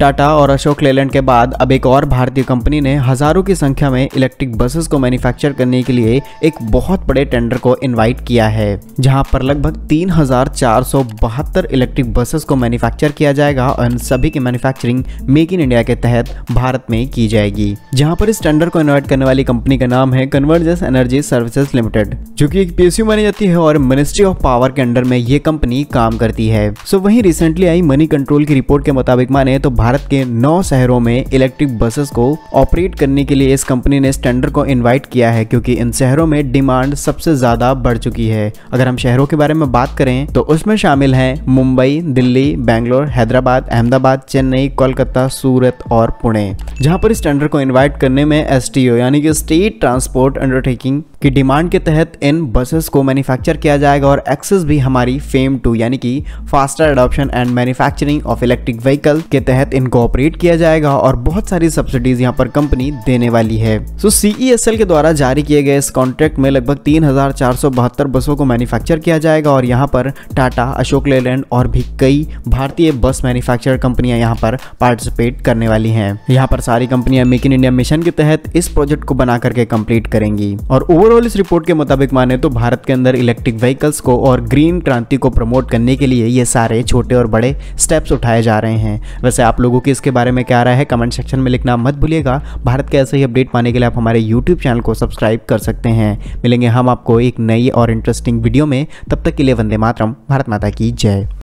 टाटा और अशोक लेलैंड के बाद अब एक और भारतीय कंपनी ने हजारों की संख्या में इलेक्ट्रिक बसेस को मैन्युफैक्चर करने के लिए एक बहुत बड़े टेंडर को इनवाइट किया है जहां पर लगभग तीन इलेक्ट्रिक बसेस को मैन्युफैक्चर किया जाएगा और इन सभी की मैन्युफैक्चरिंग मेक इन इंडिया के तहत भारत में की जाएगी जहाँ पर इस टेंडर को इन्वाइट करने वाली कंपनी का नाम है कन्वर्जेंस एनर्जी सर्विसेज लिमिटेड जो की एक पी मानी जाती है और मिनिस्ट्री ऑफ पावर के अंडर में ये कंपनी काम करती है सो वही रिसेंटली आई मनी कंट्रोल की रिपोर्ट के मुताबिक माने तो भारत भारत के नौ शहरों में इलेक्ट्रिक बसेस को ऑपरेट करने के लिए इस कंपनी ने स्टैंडर्ड को इन्वाइट किया है क्योंकि इन शहरों में डिमांड सबसे ज्यादा बढ़ चुकी है अगर हम शहरों के बारे में बात करें तो उसमें शामिल है मुंबई दिल्ली बैंगलोर हैदराबाद अहमदाबाद चेन्नई कोलकाता सूरत और पुणे जहाँ पर स्टैंडर को इन्वाइट करने में एस यानी कि स्टेट ट्रांसपोर्ट अंडरटेकिंग की डिमांड के तहत इन बसेस को मैन्युफैक्चर किया जाएगा और एक्सेस भी हमारी फेम टू यानी कि faster adoption and manufacturing of electric vehicle के तहत इनकॉपरेट किया जाएगा और बहुत सारी सब्सिडीज यहाँ पर कंपनी देने वाली है सो सीईएसएल e के द्वारा जारी किए गए इस कॉन्ट्रैक्ट में लगभग तीन बसों को मैन्युफैक्चर किया जाएगा और यहाँ पर टाटा अशोक लेलैंड और भी कई भारतीय बस मैन्युफैक्चर कंपनियां यहाँ पर पार्टिसिपेट करने वाली हैं यहाँ पर सारी कंपनियां मेक इन इंडिया मिशन के तहत इस प्रोजेक्ट को बना करके कंप्लीट करेंगी और ओवरऑल इस रिपोर्ट के मुताबिक माने तो भारत के अंदर इलेक्ट्रिक व्हीकल्स को और ग्रीन क्रांति को प्रमोट करने के लिए ये सारे छोटे और बड़े स्टेप्स उठाए जा रहे हैं वैसे आप लोग लोगों की इसके बारे में क्या रहा है कमेंट सेक्शन में लिखना मत भूलिएगा भारत के ऐसे ही अपडेट पाने के लिए आप हमारे यूट्यूब चैनल को सब्सक्राइब कर सकते हैं मिलेंगे हम आपको एक नई और इंटरेस्टिंग वीडियो में तब तक के लिए वंदे मातरम भारत माता की जय